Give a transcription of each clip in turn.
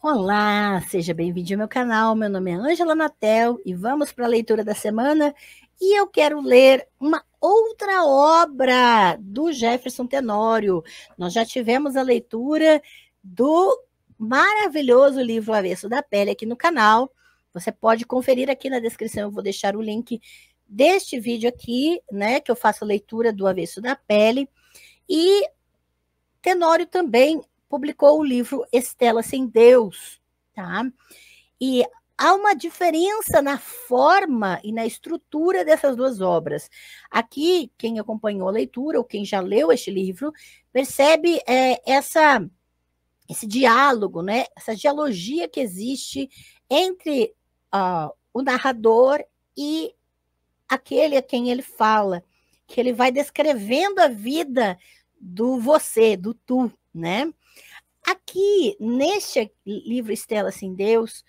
Olá, seja bem-vindo ao meu canal. Meu nome é Ângela Natel e vamos para a leitura da semana. E eu quero ler uma outra obra do Jefferson Tenório. Nós já tivemos a leitura do maravilhoso livro Avesso da Pele aqui no canal. Você pode conferir aqui na descrição, eu vou deixar o link deste vídeo aqui, né, que eu faço a leitura do Avesso da Pele. E Tenório também publicou o livro Estela Sem Deus, tá? E há uma diferença na forma e na estrutura dessas duas obras. Aqui, quem acompanhou a leitura ou quem já leu este livro, percebe é, essa esse diálogo, né? essa dialogia que existe entre uh, o narrador e aquele a quem ele fala, que ele vai descrevendo a vida do você, do tu, né? Aqui, neste livro Estela Sem Deus,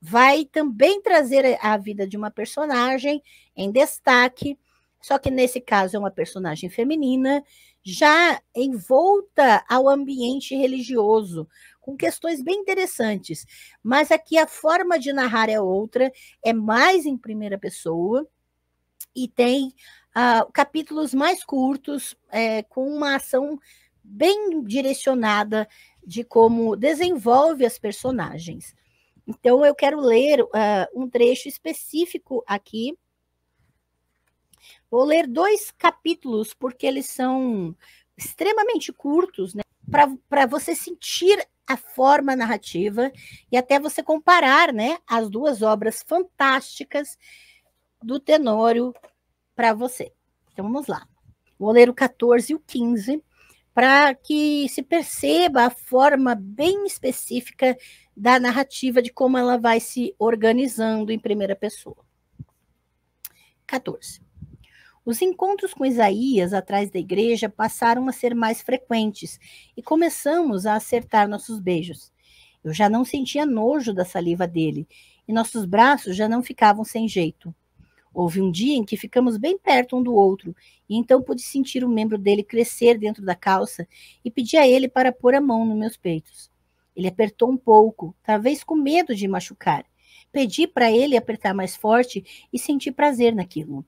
vai também trazer a vida de uma personagem em destaque, só que nesse caso é uma personagem feminina, já envolta ao ambiente religioso, com questões bem interessantes. Mas aqui a forma de narrar é outra, é mais em primeira pessoa e tem uh, capítulos mais curtos, é, com uma ação bem direcionada de como desenvolve as personagens. Então, eu quero ler uh, um trecho específico aqui. Vou ler dois capítulos, porque eles são extremamente curtos, né? Para você sentir a forma narrativa e até você comparar né, as duas obras fantásticas do Tenório para você. Então, vamos lá. Vou ler o 14 e o 15 para que se perceba a forma bem específica da narrativa de como ela vai se organizando em primeira pessoa. 14. Os encontros com Isaías atrás da igreja passaram a ser mais frequentes e começamos a acertar nossos beijos. Eu já não sentia nojo da saliva dele e nossos braços já não ficavam sem jeito. Houve um dia em que ficamos bem perto um do outro, e então pude sentir o membro dele crescer dentro da calça e pedi a ele para pôr a mão nos meus peitos. Ele apertou um pouco, talvez com medo de machucar. Pedi para ele apertar mais forte e senti prazer naquilo.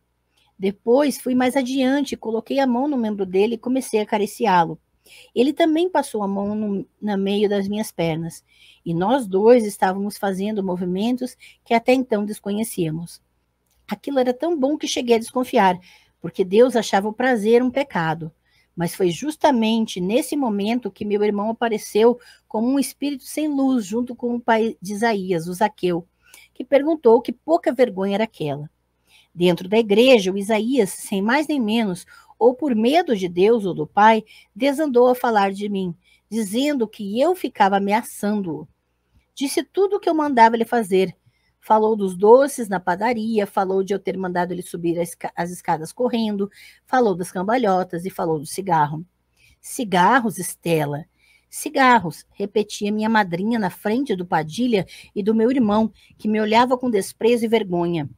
Depois fui mais adiante, coloquei a mão no membro dele e comecei a acariciá-lo. Ele também passou a mão no, no meio das minhas pernas, e nós dois estávamos fazendo movimentos que até então desconhecíamos aquilo era tão bom que cheguei a desconfiar, porque Deus achava o prazer um pecado. Mas foi justamente nesse momento que meu irmão apareceu como um espírito sem luz, junto com o pai de Isaías, o Zaqueu, que perguntou que pouca vergonha era aquela. Dentro da igreja, o Isaías, sem mais nem menos, ou por medo de Deus ou do pai, desandou a falar de mim, dizendo que eu ficava ameaçando-o. Disse tudo o que eu mandava ele fazer, falou dos doces na padaria, falou de eu ter mandado ele subir as, escadas correndo, falou das cambalhotas e falou do cigarro. Cigarros, Estela. Cigarros, repetia minha madrinha na frente do Padilha e do meu irmão, que me olhava com desprezo e vergonha.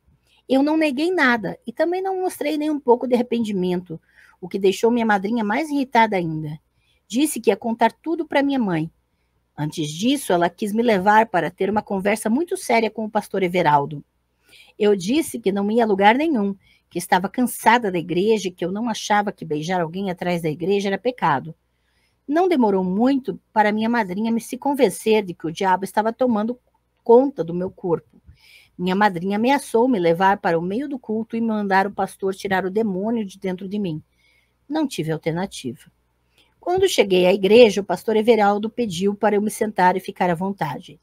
Eu não neguei nada e também não mostrei nem um pouco de arrependimento, o que deixou minha madrinha mais irritada ainda. Disse que ia contar tudo para minha mãe, Antes disso, ela quis me levar para ter uma conversa muito séria com o pastor Everaldo. Eu disse que não ia a lugar nenhum, que estava cansada da igreja e que eu não achava que beijar alguém atrás da igreja era pecado. Não demorou muito para minha madrinha me se convencer de que o diabo estava tomando conta do meu corpo. Minha madrinha ameaçou me levar para o meio do culto e mandar o pastor tirar o demônio de dentro de mim. Não tive alternativa. Quando cheguei à igreja, o pastor Everaldo pediu para eu me sentar e ficar à vontade.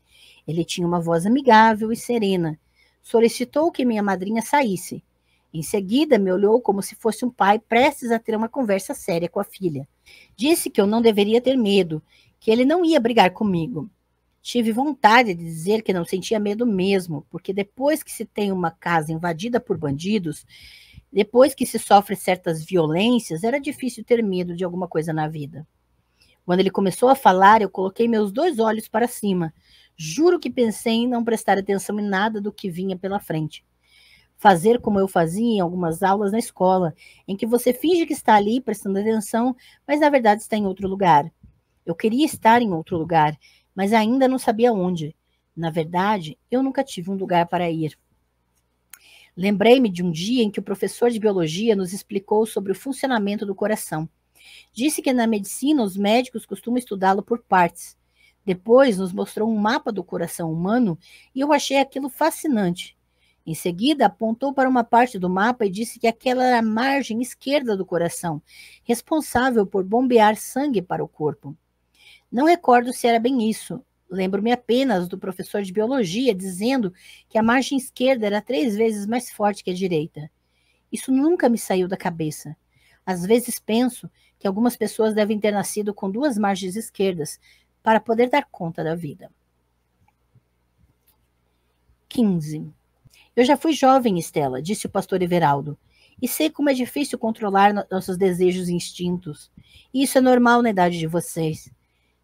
Ele tinha uma voz amigável e serena. Solicitou que minha madrinha saísse. Em seguida, me olhou como se fosse um pai prestes a ter uma conversa séria com a filha. Disse que eu não deveria ter medo, que ele não ia brigar comigo. Tive vontade de dizer que não sentia medo mesmo, porque depois que se tem uma casa invadida por bandidos, depois que se sofre certas violências, era difícil ter medo de alguma coisa na vida. Quando ele começou a falar, eu coloquei meus dois olhos para cima. Juro que pensei em não prestar atenção em nada do que vinha pela frente. Fazer como eu fazia em algumas aulas na escola, em que você finge que está ali prestando atenção, mas na verdade está em outro lugar. Eu queria estar em outro lugar, mas ainda não sabia onde. Na verdade, eu nunca tive um lugar para ir. Lembrei-me de um dia em que o professor de biologia nos explicou sobre o funcionamento do coração. Disse que na medicina os médicos costumam estudá-lo por partes. Depois nos mostrou um mapa do coração humano e eu achei aquilo fascinante. Em seguida, apontou para uma parte do mapa e disse que aquela era a margem esquerda do coração, responsável por bombear sangue para o corpo. Não recordo se era bem isso, Lembro-me apenas do professor de biologia dizendo que a margem esquerda era três vezes mais forte que a direita. Isso nunca me saiu da cabeça. Às vezes penso que algumas pessoas devem ter nascido com duas margens esquerdas para poder dar conta da vida. 15. Eu já fui jovem, Estela, disse o pastor Everaldo, e sei como é difícil controlar nossos desejos e instintos. E isso é normal na idade de vocês.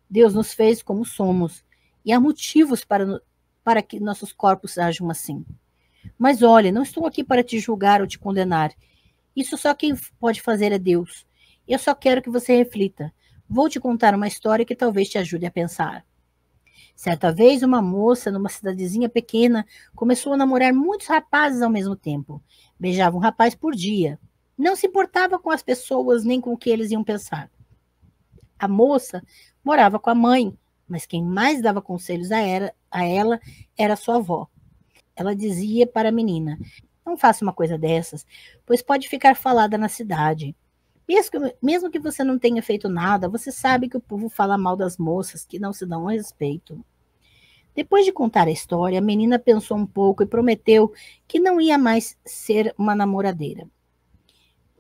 Deus nos fez como somos e há motivos para, para que nossos corpos ajam assim. Mas olha, não estou aqui para te julgar ou te condenar. Isso só quem pode fazer é Deus. Eu só quero que você reflita. Vou te contar uma história que talvez te ajude a pensar. Certa vez, uma moça numa cidadezinha pequena começou a namorar muitos rapazes ao mesmo tempo. Beijava um rapaz por dia. Não se importava com as pessoas nem com o que eles iam pensar. A moça morava com a mãe, mas quem mais dava conselhos a, era, a ela era sua avó. Ela dizia para a menina: Não faça uma coisa dessas, pois pode ficar falada na cidade. Mesmo, mesmo que você não tenha feito nada, você sabe que o povo fala mal das moças que não se dão respeito. Depois de contar a história, a menina pensou um pouco e prometeu que não ia mais ser uma namoradeira.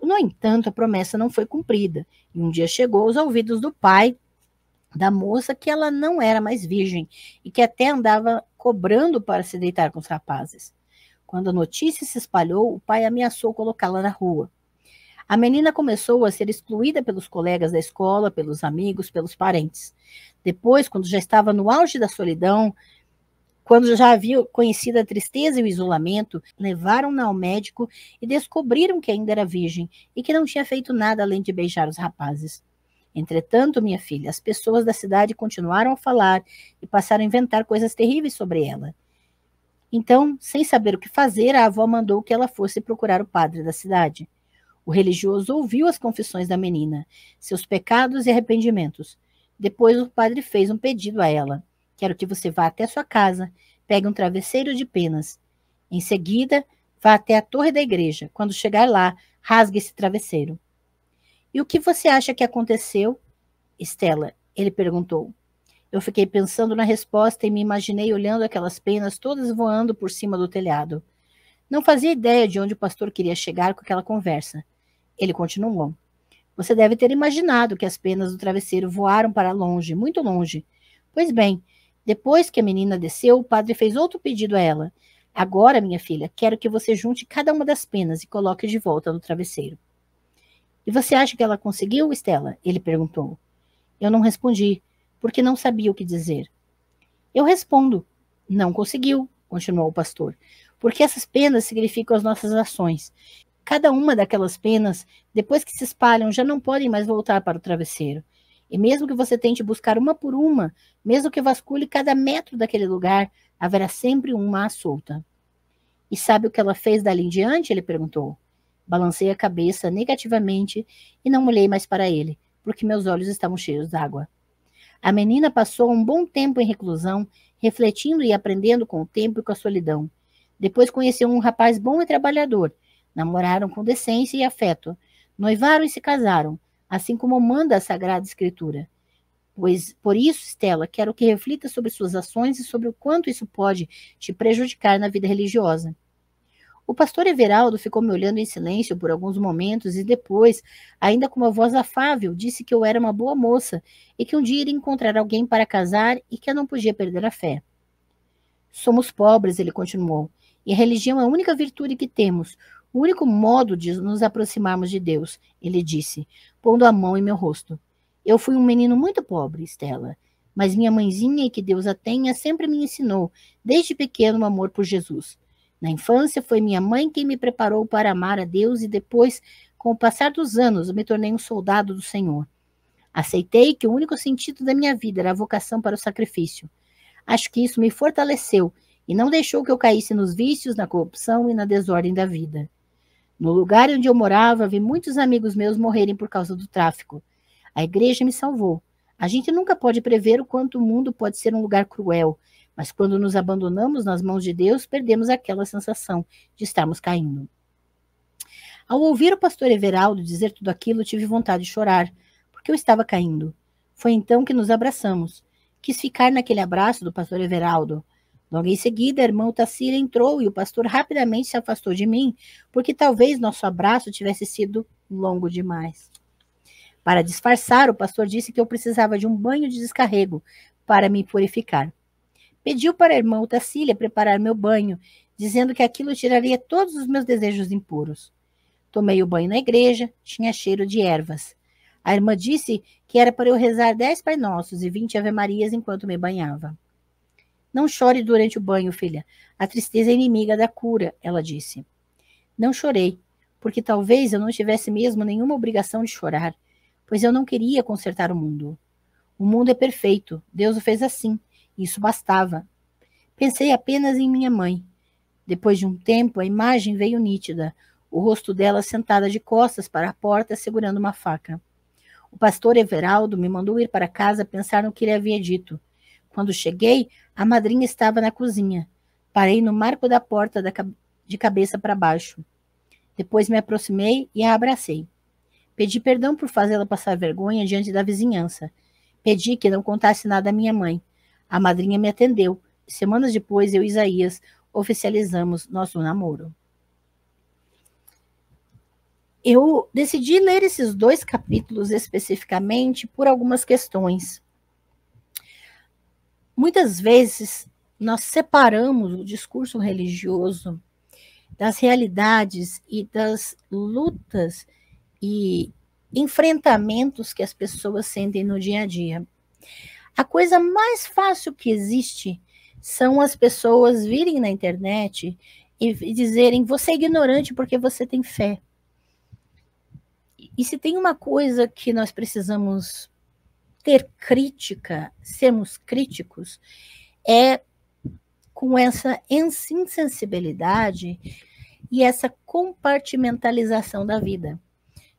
No entanto, a promessa não foi cumprida, e um dia chegou aos ouvidos do pai da moça que ela não era mais virgem e que até andava cobrando para se deitar com os rapazes. Quando a notícia se espalhou, o pai ameaçou colocá-la na rua. A menina começou a ser excluída pelos colegas da escola, pelos amigos, pelos parentes. Depois, quando já estava no auge da solidão, quando já havia conhecido a tristeza e o isolamento, levaram-na ao médico e descobriram que ainda era virgem e que não tinha feito nada além de beijar os rapazes. Entretanto, minha filha, as pessoas da cidade continuaram a falar e passaram a inventar coisas terríveis sobre ela. Então, sem saber o que fazer, a avó mandou que ela fosse procurar o padre da cidade. O religioso ouviu as confissões da menina, seus pecados e arrependimentos. Depois, o padre fez um pedido a ela: Quero que você vá até sua casa, pegue um travesseiro de penas. Em seguida, vá até a torre da igreja. Quando chegar lá, rasgue esse travesseiro. E o que você acha que aconteceu? Estela, ele perguntou. Eu fiquei pensando na resposta e me imaginei olhando aquelas penas todas voando por cima do telhado. Não fazia ideia de onde o pastor queria chegar com aquela conversa. Ele continuou. Você deve ter imaginado que as penas do travesseiro voaram para longe, muito longe. Pois bem, depois que a menina desceu, o padre fez outro pedido a ela. Agora, minha filha, quero que você junte cada uma das penas e coloque de volta no travesseiro. E você acha que ela conseguiu, Estela? Ele perguntou. Eu não respondi, porque não sabia o que dizer. Eu respondo: Não conseguiu, continuou o pastor, porque essas penas significam as nossas ações. Cada uma daquelas penas, depois que se espalham, já não podem mais voltar para o travesseiro. E mesmo que você tente buscar uma por uma, mesmo que vasculhe cada metro daquele lugar, haverá sempre uma à solta. E sabe o que ela fez dali em diante? Ele perguntou. Balancei a cabeça negativamente e não olhei mais para ele, porque meus olhos estavam cheios d'água. A menina passou um bom tempo em reclusão, refletindo e aprendendo com o tempo e com a solidão. Depois conheceu um rapaz bom e trabalhador. Namoraram com decência e afeto. Noivaram e se casaram, assim como manda a Sagrada Escritura. Pois, por isso, Stella, quero que reflita sobre suas ações e sobre o quanto isso pode te prejudicar na vida religiosa. O pastor Everaldo ficou me olhando em silêncio por alguns momentos e depois, ainda com uma voz afável, disse que eu era uma boa moça e que um dia iria encontrar alguém para casar e que eu não podia perder a fé. Somos pobres, ele continuou, e a religião é a única virtude que temos, o único modo de nos aproximarmos de Deus, ele disse, pondo a mão em meu rosto. Eu fui um menino muito pobre, Estela, mas minha mãezinha, e que Deus a tenha, é sempre me ensinou, desde pequeno, o um amor por Jesus. Na infância, foi minha mãe quem me preparou para amar a Deus e depois, com o passar dos anos, me tornei um soldado do Senhor. Aceitei que o único sentido da minha vida era a vocação para o sacrifício. Acho que isso me fortaleceu e não deixou que eu caísse nos vícios, na corrupção e na desordem da vida. No lugar onde eu morava, vi muitos amigos meus morrerem por causa do tráfico. A igreja me salvou. A gente nunca pode prever o quanto o mundo pode ser um lugar cruel mas quando nos abandonamos nas mãos de Deus, perdemos aquela sensação de estarmos caindo. Ao ouvir o pastor Everaldo dizer tudo aquilo, tive vontade de chorar, porque eu estava caindo. Foi então que nos abraçamos. Quis ficar naquele abraço do pastor Everaldo. Logo em seguida, a irmã Tacília entrou e o pastor rapidamente se afastou de mim, porque talvez nosso abraço tivesse sido longo demais. Para disfarçar, o pastor disse que eu precisava de um banho de descarrego para me purificar. Pediu para a irmã Utacília preparar meu banho, dizendo que aquilo tiraria todos os meus desejos impuros. Tomei o banho na igreja, tinha cheiro de ervas. A irmã disse que era para eu rezar dez Pai Nossos e vinte Ave Marias enquanto me banhava. Não chore durante o banho, filha. A tristeza é inimiga da cura, ela disse. Não chorei, porque talvez eu não tivesse mesmo nenhuma obrigação de chorar, pois eu não queria consertar o mundo. O mundo é perfeito, Deus o fez assim, isso bastava. Pensei apenas em minha mãe. Depois de um tempo, a imagem veio nítida, o rosto dela sentada de costas para a porta, segurando uma faca. O pastor Everaldo me mandou ir para casa pensar no que ele havia dito. Quando cheguei, a madrinha estava na cozinha. Parei no marco da porta da, de cabeça para baixo. Depois me aproximei e a abracei. Pedi perdão por fazê-la passar vergonha diante da vizinhança. Pedi que não contasse nada à minha mãe. A madrinha me atendeu. Semanas depois, eu e Isaías oficializamos nosso namoro. Eu decidi ler esses dois capítulos especificamente por algumas questões. Muitas vezes nós separamos o discurso religioso das realidades e das lutas e enfrentamentos que as pessoas sentem no dia a dia. A coisa mais fácil que existe são as pessoas virem na internet e dizerem: você é ignorante porque você tem fé. E se tem uma coisa que nós precisamos ter crítica, sermos críticos, é com essa insensibilidade e essa compartimentalização da vida,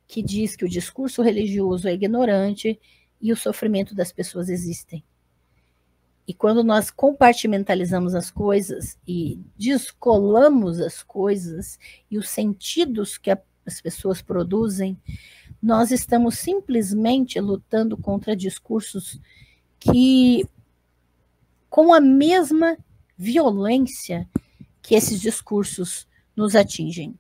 que diz que o discurso religioso é ignorante, e o sofrimento das pessoas existem. E quando nós compartimentalizamos as coisas e descolamos as coisas e os sentidos que as pessoas produzem, nós estamos simplesmente lutando contra discursos que, com a mesma violência que esses discursos nos atingem.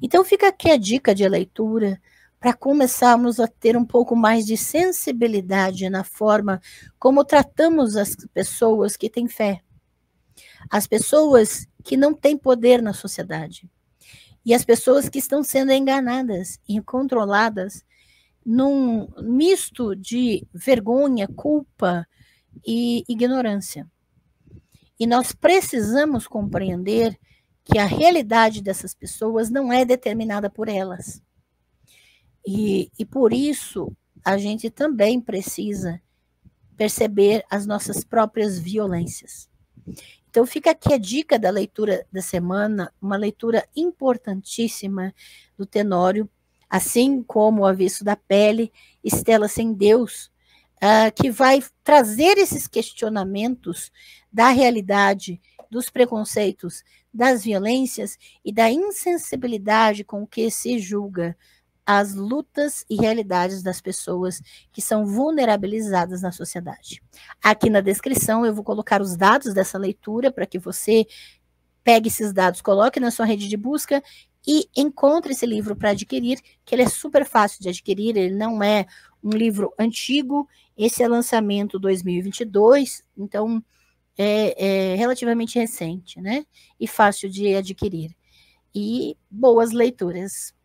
Então, fica aqui a dica de leitura para começarmos a ter um pouco mais de sensibilidade na forma como tratamos as pessoas que têm fé, as pessoas que não têm poder na sociedade e as pessoas que estão sendo enganadas e controladas num misto de vergonha, culpa e ignorância. E nós precisamos compreender que a realidade dessas pessoas não é determinada por elas e, e por isso a gente também precisa perceber as nossas próprias violências. Então fica aqui a dica da leitura da semana, uma leitura importantíssima do Tenório, assim como o Aviso da Pele, Estela Sem Deus, uh, que vai trazer esses questionamentos da realidade, dos preconceitos, das violências e da insensibilidade com que se julga às lutas e realidades das pessoas que são vulnerabilizadas na sociedade. Aqui na descrição eu vou colocar os dados dessa leitura para que você pegue esses dados, coloque na sua rede de busca e encontre esse livro para adquirir, que ele é super fácil de adquirir, ele não é um livro antigo, esse é lançamento 2022, então é, é relativamente recente, né? E fácil de adquirir. E boas leituras.